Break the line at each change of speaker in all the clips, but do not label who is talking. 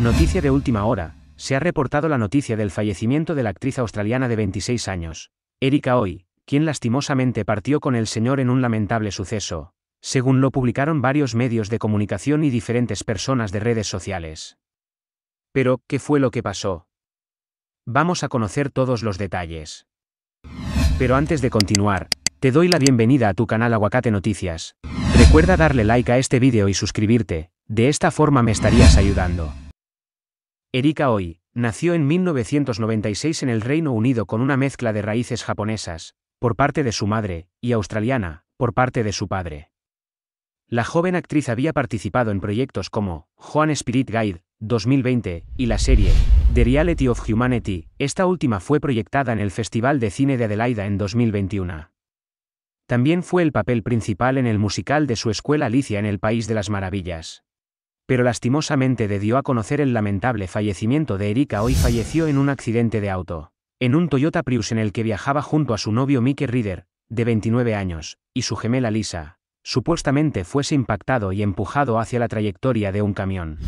Noticia de última hora. Se ha reportado la noticia del fallecimiento de la actriz australiana de 26 años, Erika Hoy, quien lastimosamente partió con el señor en un lamentable suceso, según lo publicaron varios medios de comunicación y diferentes personas de redes sociales. Pero, ¿qué fue lo que pasó? Vamos a conocer todos los detalles. Pero antes de continuar, te doy la bienvenida a tu canal Aguacate Noticias. Recuerda darle like a este vídeo y suscribirte, de esta forma me estarías ayudando. Erika Hoy, nació en 1996 en el Reino Unido con una mezcla de raíces japonesas, por parte de su madre, y australiana, por parte de su padre. La joven actriz había participado en proyectos como Juan Spirit Guide, 2020, y la serie The Reality of Humanity, esta última fue proyectada en el Festival de Cine de Adelaida en 2021. También fue el papel principal en el musical de su escuela Alicia en el País de las Maravillas pero lastimosamente debió a conocer el lamentable fallecimiento de Erika hoy falleció en un accidente de auto, en un Toyota Prius en el que viajaba junto a su novio Mickey Reader, de 29 años, y su gemela Lisa, supuestamente fuese impactado y empujado hacia la trayectoria de un camión.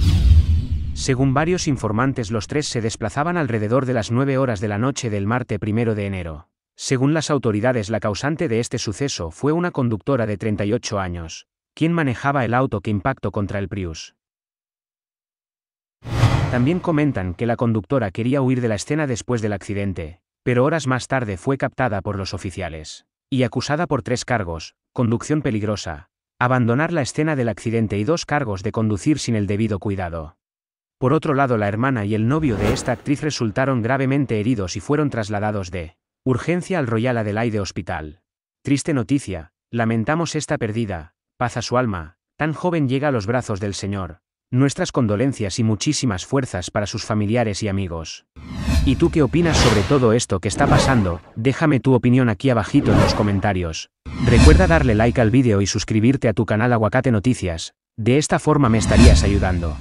Según varios informantes, los tres se desplazaban alrededor de las 9 horas de la noche del martes 1 de enero. Según las autoridades, la causante de este suceso fue una conductora de 38 años, quien manejaba el auto que impactó contra el Prius. También comentan que la conductora quería huir de la escena después del accidente, pero horas más tarde fue captada por los oficiales y acusada por tres cargos, conducción peligrosa, abandonar la escena del accidente y dos cargos de conducir sin el debido cuidado. Por otro lado, la hermana y el novio de esta actriz resultaron gravemente heridos y fueron trasladados de urgencia al Royal Adelaide Hospital. Triste noticia, lamentamos esta perdida, paz a su alma, tan joven llega a los brazos del Señor, Nuestras condolencias y muchísimas fuerzas para sus familiares y amigos. ¿Y tú qué opinas sobre todo esto que está pasando? Déjame tu opinión aquí abajito en los comentarios. Recuerda darle like al vídeo y suscribirte a tu canal Aguacate Noticias, de esta forma me estarías ayudando.